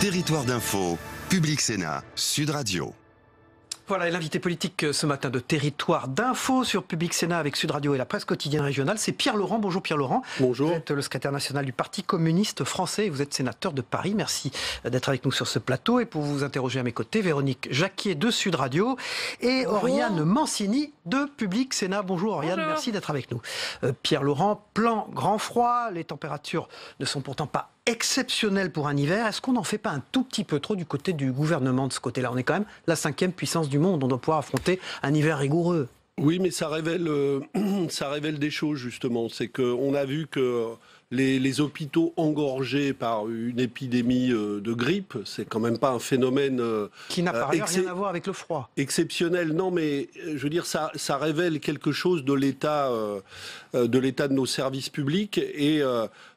Territoire d'info, Public Sénat, Sud Radio. Voilà, l'invité politique euh, ce matin de Territoire d'Info sur Public Sénat avec Sud Radio et la presse quotidienne régionale, c'est Pierre Laurent. Bonjour Pierre Laurent. Bonjour. Vous êtes le secrétaire national du Parti communiste français et vous êtes sénateur de Paris. Merci euh, d'être avec nous sur ce plateau. Et pour vous interroger à mes côtés, Véronique Jacquier de Sud Radio et Oriane Mancini de Public Sénat. Bonjour Oriane, merci d'être avec nous. Euh, Pierre Laurent, plan grand froid, les températures ne sont pourtant pas exceptionnel pour un hiver. Est-ce qu'on n'en fait pas un tout petit peu trop du côté du gouvernement de ce côté-là On est quand même la cinquième puissance du monde. On doit pouvoir affronter un hiver rigoureux. Oui, mais ça révèle, euh, ça révèle des choses justement. C'est qu'on a vu que les, hôpitaux engorgés par une épidémie euh, de grippe, c'est quand même pas un phénomène euh, qui n'a pas rien à voir avec le froid. Exceptionnel, non, mais euh, je veux dire ça, révèle quelque chose de l'état de de nos services publics et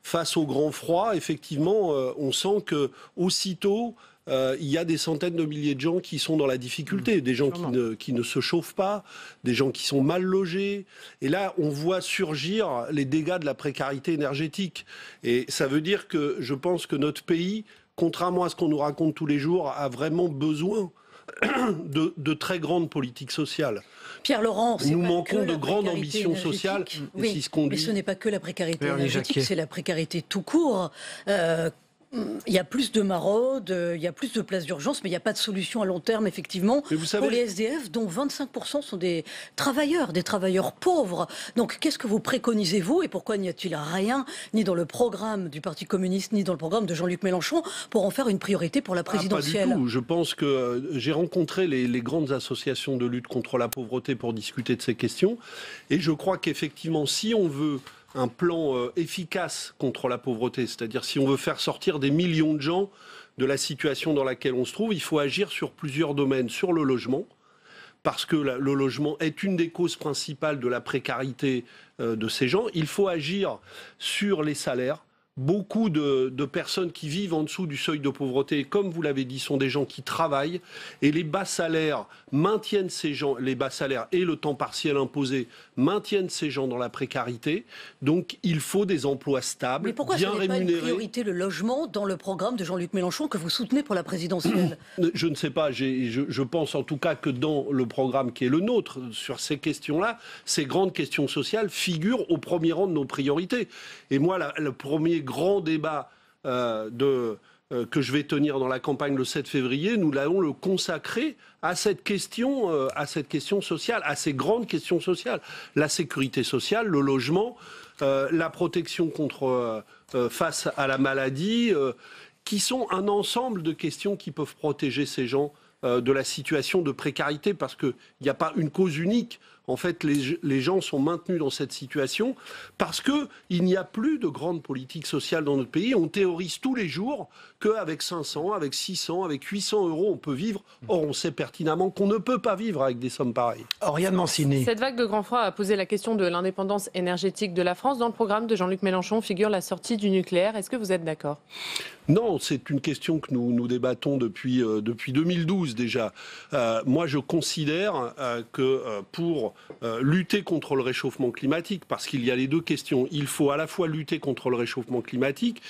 face au grand froid, effectivement, on sent que aussitôt euh, il y a des centaines de milliers de gens qui sont dans la difficulté, mmh, des gens qui ne, se chauffent pas, des gens qui sont mal logés. Et là, on voit surgir les dégâts de la précarité énergétique. Et ça veut dire que je pense que notre pays, contrairement à ce qu'on nous raconte tous les jours, a vraiment besoin de, très grandes politiques sociales. Pierre Laurent, nous manquons de grandes ambitions sociales. qui Mais ce n'est pas que la précarité énergétique, c'est la précarité tout court. Euh, il y a plus de maraudes, euh, il y a plus de places d'urgence, mais il n'y a pas de solution à long terme, effectivement, pour les SDF, dont 25% sont des travailleurs, des travailleurs pauvres. Donc, qu'est-ce que vous préconisez, vous, et pourquoi n'y a-t-il rien, ni dans le programme du Parti communiste, ni dans le programme de Jean-Luc Mélenchon, pour en faire une priorité pour la ah, présidentielle Je pense que euh, j'ai rencontré les, les grandes associations de lutte contre la pauvreté pour discuter de ces questions, et je crois qu'effectivement, si on veut un plan euh, efficace contre la pauvreté. C'est-à-dire si on veut faire sortir des millions de gens de la situation dans laquelle on se trouve, il faut agir sur plusieurs domaines, sur le logement, parce que le logement est une des causes principales de la précarité euh, de ces gens. Il faut agir sur les salaires beaucoup de, personnes qui vivent en dessous du seuil de pauvreté, comme vous l'avez dit, sont des gens qui travaillent et les bas salaires maintiennent ces gens, les bas salaires et le temps partiel imposé maintiennent ces gens dans la précarité. Donc il faut des emplois stables, Mais pourquoi bien ce rémunérés. Pas une priorité le logement dans le programme de Jean-Luc Mélenchon que vous soutenez pour la présidentielle Je ne sais pas. Je, pense en tout cas que dans le programme qui est le nôtre sur ces questions-là, ces grandes questions sociales figurent au premier rang de nos priorités. Et moi, le premier Grand débat euh, de, euh, que je vais tenir dans la campagne le 7 février, nous l'avons le consacrer à cette question, euh, à cette question sociale, à ces grandes questions sociales la sécurité sociale, le logement, la protection contre face à la maladie, qui sont un ensemble de questions qui peuvent protéger ces gens de la situation de précarité, parce qu'il n'y a pas une cause unique en fait, les, gens sont maintenus dans cette situation parce qu'il n'y a plus de grande politique sociale dans notre pays. On théorise tous les jours qu'avec 500, avec 600, avec 800 euros, on peut vivre. Or, on sait pertinemment qu'on ne peut pas vivre avec des sommes pareilles. Oriane Mancini. Cette vague de grand froid a posé la question de l'indépendance énergétique de la France. Dans le programme de Jean-Luc Mélenchon figure la sortie du nucléaire. Est-ce que vous êtes d'accord non, c'est une question que nous, nous débattons depuis, euh, depuis 2012 déjà. Euh, moi, je considère euh, que pour lutter contre le réchauffement climatique, parce qu'il y a les deux questions, il faut à la fois lutter contre le réchauffement climatique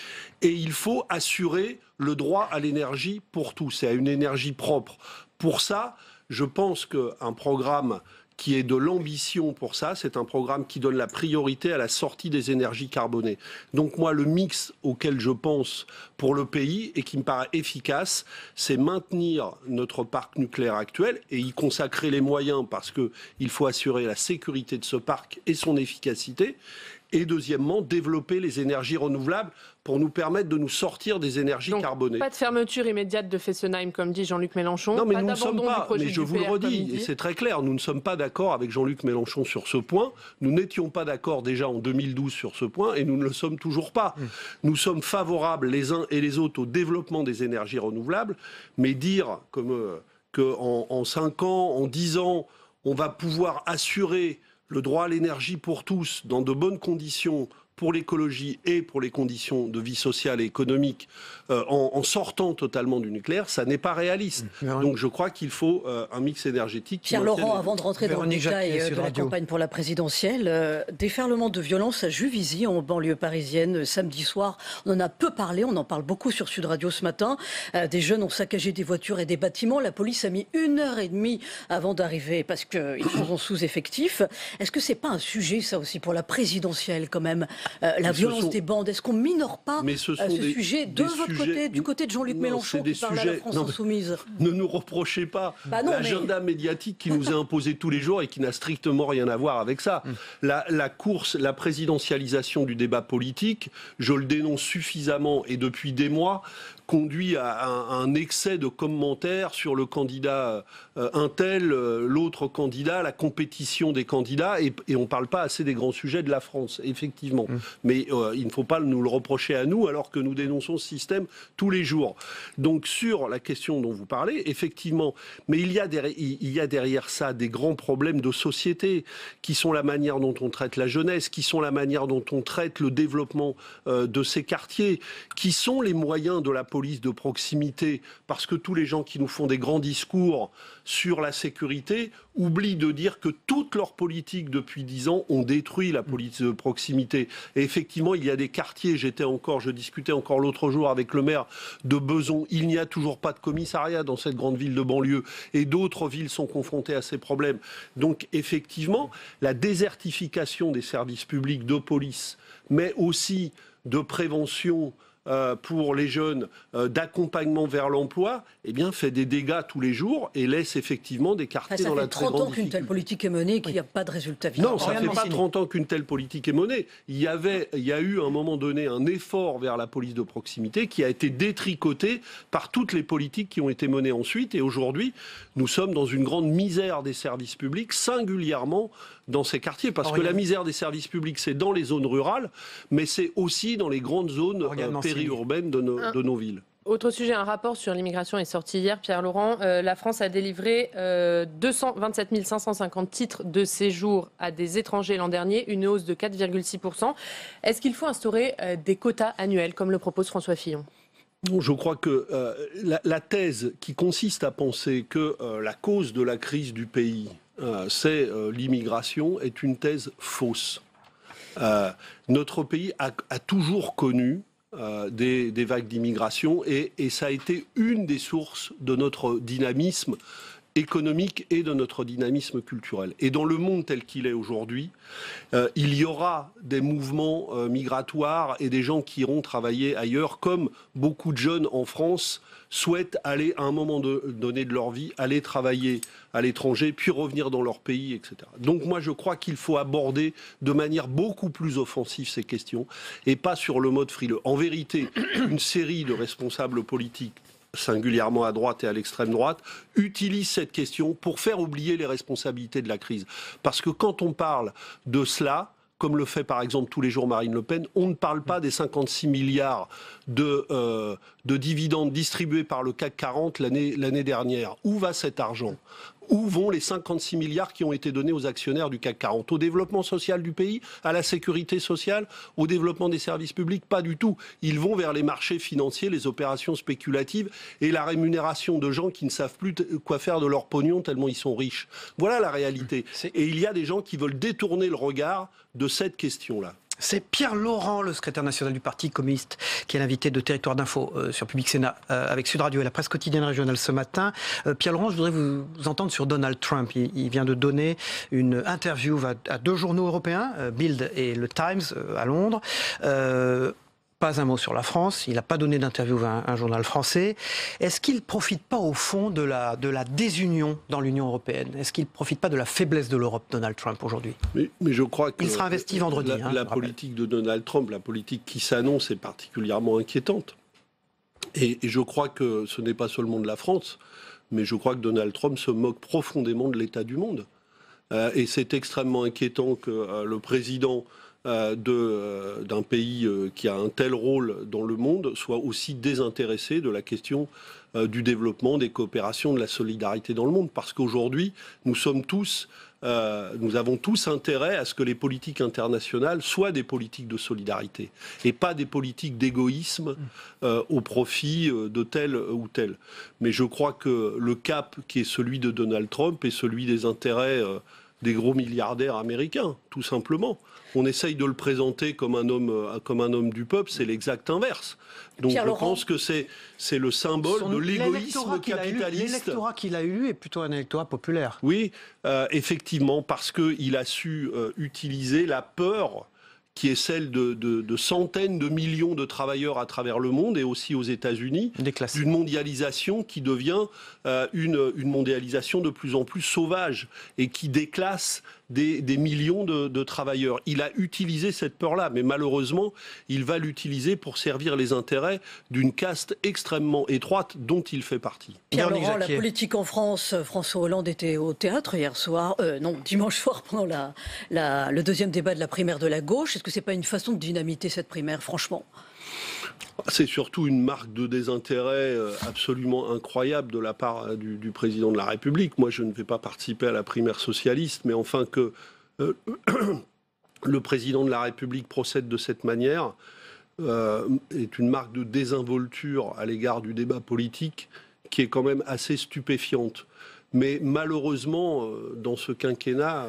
et il faut assurer le droit à l'énergie pour tous et à une énergie propre. Pour ça, je pense qu'un programme qui est de l'ambition pour ça. C'est un programme qui donne la priorité à la sortie des énergies carbonées. Donc moi, le mix auquel je pense pour le pays et qui me paraît efficace, c'est maintenir notre parc nucléaire actuel et y consacrer les moyens parce qu'il faut assurer la sécurité de ce parc et son efficacité et deuxièmement, développer les énergies renouvelables pour nous permettre de nous sortir des énergies carbonées. Pas de fermeture immédiate de Fessenheim, comme dit Jean-Luc Mélenchon. Non, mais nous ne sommes pas, mais je vous le redis, et c'est très clair, nous ne sommes pas d'accord avec Jean-Luc Mélenchon sur ce point. Nous n'étions pas d'accord déjà en 2012 sur ce point et nous ne le sommes toujours pas. Hum. Nous sommes favorables les uns et les autres au développement des énergies renouvelables, mais dire comme, euh, que qu'en en, en 5 ans, en 10 ans, on va pouvoir assurer le droit à l'énergie pour tous dans de bonnes conditions pour l'écologie et pour les conditions de vie sociale et économique euh, en, sortant totalement du nucléaire, ça n'est pas réaliste. Mmh. Donc je crois qu'il faut euh, un mix énergétique. Pierre Laurent, avant de rentrer dans le détail euh, de la campagne pour la présidentielle, déferlement de violence à Juvisy en banlieue parisienne samedi soir. On en a peu parlé, on en parle beaucoup sur Sud Radio ce matin. des jeunes ont saccagé des voitures et des bâtiments. La police a mis une heure et demie avant d'arriver parce qu'ils sont sous-effectif. Est-ce que c'est pas un sujet ça aussi pour la présidentielle quand même euh, la violence des bandes. Est-ce qu'on minore pas mais ce, euh, sujet de votre côté, du côté de Jean-Luc Mélenchon qui la France insoumise Ne nous reprochez pas bah l'agenda médiatique qui nous est imposé tous les jours et qui n'a strictement rien à voir avec ça. Mm. la course, la présidentialisation du débat politique, je le dénonce suffisamment et depuis des mois conduit à un, excès de commentaires sur le candidat euh, un tel, euh, l'autre candidat, la compétition des candidats, et, on ne parle pas assez des grands sujets de la France, effectivement. Mm. Mais euh, il ne faut pas nous le reprocher à nous, alors que nous dénonçons ce système tous les jours. Donc sur la question dont vous parlez, effectivement, mais il y a, il y a derrière ça des grands problèmes de société, qui sont la manière dont on traite la jeunesse, qui sont la manière dont on traite le développement de ces quartiers, qui sont les moyens de la politique de proximité, parce que tous les gens qui nous font des grands discours sur la sécurité oublient de dire que toutes leurs politiques depuis dix ans ont détruit la police de proximité. Et effectivement, il y a des quartiers, j'étais encore, je discutais encore l'autre jour avec le maire de Beson, il n'y a toujours pas de commissariat dans cette grande ville de banlieue, et d'autres villes sont confrontées à ces problèmes. Donc effectivement, la désertification des services publics de police, mais aussi de prévention, euh, pour les jeunes euh, d'accompagnement vers l'emploi, eh bien, fait des dégâts tous les jours et laisse effectivement des quartiers ah, dans la très grande Ça fait 30 ans qu'une telle politique est menée et qu'il n'y a pas de résultat Non, ça ne fait pas 30 ans qu'une telle politique est menée. Il y, avait, il y a eu à un moment donné un effort vers la police de proximité qui a été détricoté par toutes les politiques qui ont été menées ensuite. Et aujourd'hui, nous sommes dans une grande misère des services publics, singulièrement dans ces quartiers. Parce que la misère des services publics, c'est dans les zones rurales, mais c'est aussi dans les grandes zones euh, urbaine de nos, de nos villes. Autre sujet, un rapport sur l'immigration est sorti hier, Pierre Laurent. Euh, la France a délivré 227 euh, 550 titres de séjour à des étrangers l'an dernier, une hausse de 4,6%. Est-ce qu'il faut instaurer euh, des quotas annuels, comme le propose François Fillon je crois que la, thèse qui consiste à penser que la cause de la crise du pays, c'est l'immigration, est une thèse fausse. notre pays a, a toujours connu euh, des, des, vagues d'immigration et, et, ça a été une des sources de notre dynamisme économique et de notre dynamisme culturel. Et dans le monde tel qu'il est aujourd'hui, euh, il y aura des mouvements euh, migratoires et des gens qui iront travailler ailleurs, comme beaucoup de jeunes en France souhaitent aller à un moment donné de leur vie, aller travailler à l'étranger, puis revenir dans leur pays, etc. Donc moi je crois qu'il faut aborder de manière beaucoup plus offensive ces questions et pas sur le mode frileux. En vérité, une série de responsables politiques singulièrement à droite et à l'extrême droite, utilisent cette question pour faire oublier les responsabilités de la crise. Parce que quand on parle de cela, comme le fait par exemple tous les jours Marine Le Pen, on ne parle pas des 56 milliards de, euh, de dividendes distribués par le CAC 40 l'année dernière. Où va cet argent où vont les 56 milliards qui ont été donnés aux actionnaires du CAC 40 Au développement social du pays À la sécurité sociale Au développement des services publics Pas du tout. Ils vont vers les marchés financiers, les opérations spéculatives et la rémunération de gens qui ne savent plus quoi faire de leur pognon tellement ils sont riches. Voilà la réalité. Et il y a des gens qui veulent détourner le regard de cette question-là. C'est Pierre Laurent, le secrétaire national du Parti communiste, qui est l'invité de Territoire d'Info euh, sur Public Sénat euh, avec Sud Radio et la presse quotidienne régionale ce matin. Euh, Pierre Laurent, je voudrais vous, entendre sur Donald Trump. Il, vient de donner une interview à, à deux journaux européens, Bild et le Times à Londres pas un mot sur la France, il n'a pas donné d'interview à un, journal français. Est-ce qu'il ne profite pas au fond de la, de la désunion dans l'Union européenne Est-ce qu'il ne profite pas de la faiblesse de l'Europe, Donald Trump, aujourd'hui mais, je crois qu'il sera investi vendredi. La, hein, politique de Donald Trump, la politique qui s'annonce est particulièrement inquiétante. Et, je crois que ce n'est pas seulement de la France, mais je crois que Donald Trump se moque profondément de l'état du monde. Euh, et c'est extrêmement inquiétant que euh, le président euh, euh, d'un pays euh, qui a un tel rôle dans le monde soit aussi désintéressé de la question du développement, des coopérations, de la solidarité dans le monde. Parce qu'aujourd'hui, nous sommes tous nous avons tous intérêt à ce que les politiques internationales soient des politiques de solidarité et pas des politiques d'égoïsme mmh. au profit de tel ou tel. Mais je crois que le cap qui est celui de Donald Trump et celui des intérêts des gros milliardaires américains, tout simplement. On essaye de le présenter comme un homme, euh, comme un homme du peuple, c'est l'exact inverse. Donc je pense que c'est, le symbole de l'égoïsme capitaliste. L'électorat qu'il a eu est plutôt un électorat populaire. Oui, euh, effectivement, parce qu'il a su euh, utiliser la peur qui est celle de, centaines de millions de travailleurs à travers le monde et aussi aux États-Unis, d'une mondialisation qui devient euh, une mondialisation de plus en plus sauvage et qui déclasse des, millions de, travailleurs. Il a utilisé cette peur-là, mais malheureusement, il va l'utiliser pour servir les intérêts d'une caste extrêmement étroite dont il fait partie. Pierre Laurent, la politique en France, François Hollande était au théâtre hier soir, euh, non, dimanche soir pendant la, le deuxième débat de la primaire de la gauche. Est-ce que ce n'est pas une façon de dynamiter cette primaire, franchement c'est surtout une marque de désintérêt euh, absolument incroyable de la part euh, du, président de la République. Moi, je ne vais pas participer à la primaire socialiste, mais enfin que euh, le président de la République procède de cette manière est une marque de désinvolture à l'égard du débat politique qui est quand même assez stupéfiante. Mais malheureusement, dans ce quinquennat,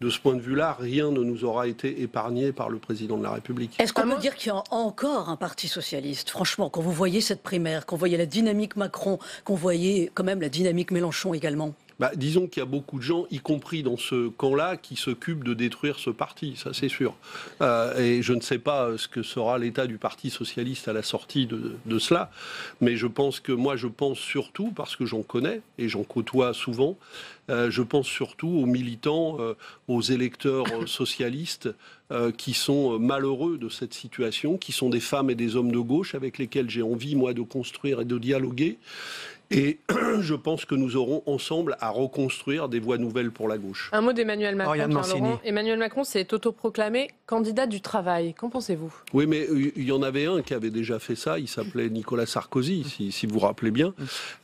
de ce point de vue-là, rien ne nous aura été épargné par le président de la République. Est-ce qu'on peut dire qu'il y a encore un parti socialiste Franchement, quand vous voyez cette primaire, quand vous voyez la dynamique Macron, qu'on voyait quand même la dynamique Mélenchon également bah, disons qu'il y a beaucoup de gens, y compris dans ce camp-là, qui s'occupent de détruire ce parti, ça c'est sûr. Euh, et je ne sais pas euh, ce que sera l'état du Parti socialiste à la sortie de, de cela, mais je pense que moi je pense surtout, parce que j'en connais et j'en côtoie souvent, euh, je pense surtout aux militants, aux électeurs socialistes qui sont malheureux de cette situation, qui sont des femmes et des hommes de gauche avec lesquels j'ai envie, moi, de construire et de dialoguer, et je pense que nous aurons ensemble à reconstruire des voies nouvelles pour la gauche. Un mot d'Emmanuel Macron. Emmanuel Macron s'est autoproclamé candidat du travail. Qu'en pensez-vous Oui, mais il y en avait un qui avait déjà fait ça. Il s'appelait Nicolas Sarkozy, si, vous vous rappelez bien.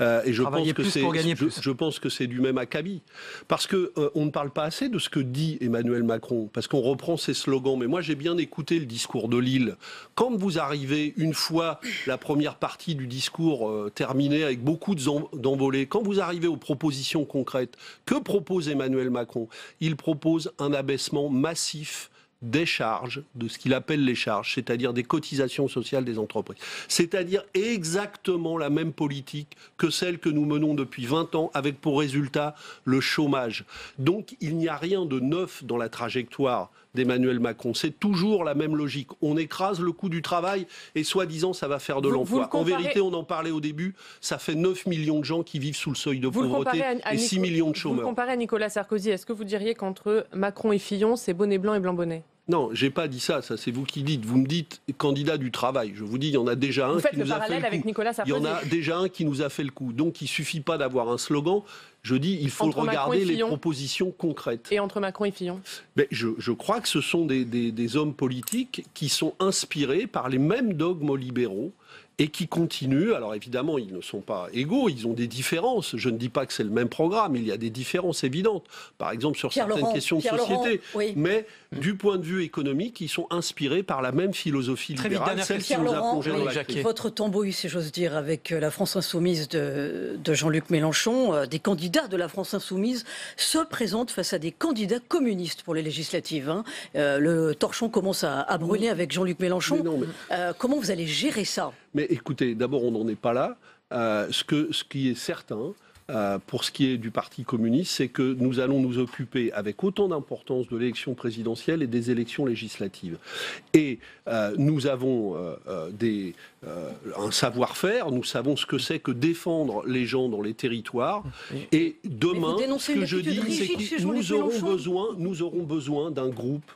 Euh, et je pense, que c'est, je, pense que c'est du même acabit. Parce qu'on euh, on ne parle pas assez de ce que dit Emmanuel Macron, parce qu'on reprend ses slogans. Mais moi, j'ai bien écouté le discours de Lille. Quand vous arrivez, une fois la première partie du discours euh, terminée avec beaucoup d'envoler. Quand vous arrivez aux propositions concrètes, que propose Emmanuel Macron Il propose un abaissement massif des charges, de ce qu'il appelle les charges, c'est-à-dire des cotisations sociales des entreprises. C'est-à-dire exactement la même politique que celle que nous menons depuis 20 ans, avec pour résultat le chômage. Donc il n'y a rien de neuf dans la trajectoire d'Emmanuel Macron. C'est toujours la même logique. On écrase le coût du travail et soi-disant ça va faire de l'emploi. En vérité, on en parlait au début, ça fait 9 millions de gens qui vivent sous le seuil de pauvreté et 6 millions de chômeurs. Vous comparez à Nicolas Sarkozy, est-ce que vous diriez qu'entre Macron et Fillon, c'est bonnet blanc et blanc bonnet non, j'ai pas dit ça. Ça, c'est vous qui dites. Vous me dites candidat du travail. Je vous dis, il y en a déjà un qui nous a fait le coup. Avec Nicolas il y en a déjà un qui nous a fait le coup. Donc, il suffit pas d'avoir un slogan. Je dis, il faut regarder les propositions concrètes. Et entre Macron et Fillon je, crois que ce sont des hommes politiques qui sont inspirés par les mêmes dogmes libéraux et qui continuent. Alors évidemment, ils ne sont pas égaux, ils ont des différences. Je ne dis pas que c'est le même programme, il y a des différences évidentes, par exemple sur certaines questions de société. Mais mm. du point de vue économique, ils sont inspirés par la même philosophie Très libérale, vite, celle qui nous a Votre tombeau, si j'ose dire, avec euh, la France insoumise de, Jean-Luc Mélenchon, euh, des candidats de la France insoumise se présentent face à des candidats communistes pour les législatives. Hein. Euh, le torchon commence à, brûler avec Jean-Luc Mélenchon. comment vous allez gérer ça mais écoutez, d'abord, on n'en est pas là. Euh, ce, que, ce qui est certain, euh, pour ce qui est du Parti communiste, c'est que nous allons nous occuper avec autant d'importance de l'élection présidentielle et des élections législatives. Et euh, nous avons des, un savoir-faire, nous savons ce que c'est que défendre les gens dans les territoires. Et demain, ce que je dis, c'est que nous besoin, nous aurons besoin d'un groupe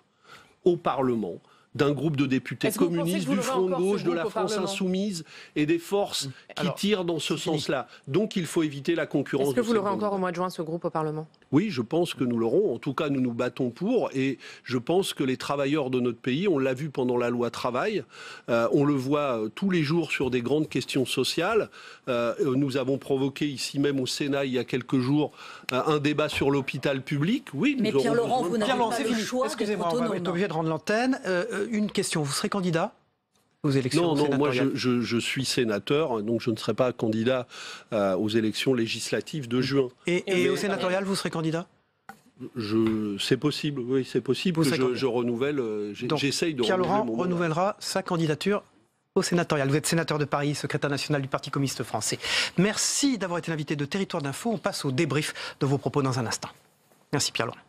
au Parlement d'un groupe de députés communistes, du Front de gauche, de la France insoumise et des forces mm. qui tirent dans ce sens-là. Donc il faut éviter la concurrence. Est-ce que vous l'aurez encore au mois de juin, ce groupe au Parlement Oui, je pense que nous l'aurons. En tout cas, nous nous battons pour. Et je pense que les travailleurs de notre pays, on l'a vu pendant la loi travail, euh, on le voit euh, tous les jours sur des grandes questions sociales. Euh, nous avons provoqué ici même au Sénat, il y a quelques jours, un débat sur l'hôpital public. Oui, nous Mais Pierre Laurent, vous n'avez pas le choix. Excusez-moi, on va être obligé de rendre l'antenne. Euh, une question. Vous serez candidat aux élections Non, non, moi je, suis sénateur, donc je ne serai pas candidat euh, aux élections législatives de juin. Et, au sénatorial, vous serez candidat je, c'est possible, oui, c'est possible. je, renouvelle, euh, j'essaye de Pierre Laurent renouvellera sa candidature au sénatorial. Vous êtes sénateur de Paris, secrétaire national du Parti communiste français. Merci d'avoir été l'invité de Territoire d'Info. On passe au débrief de vos propos dans un instant. Merci Pierre Laurent.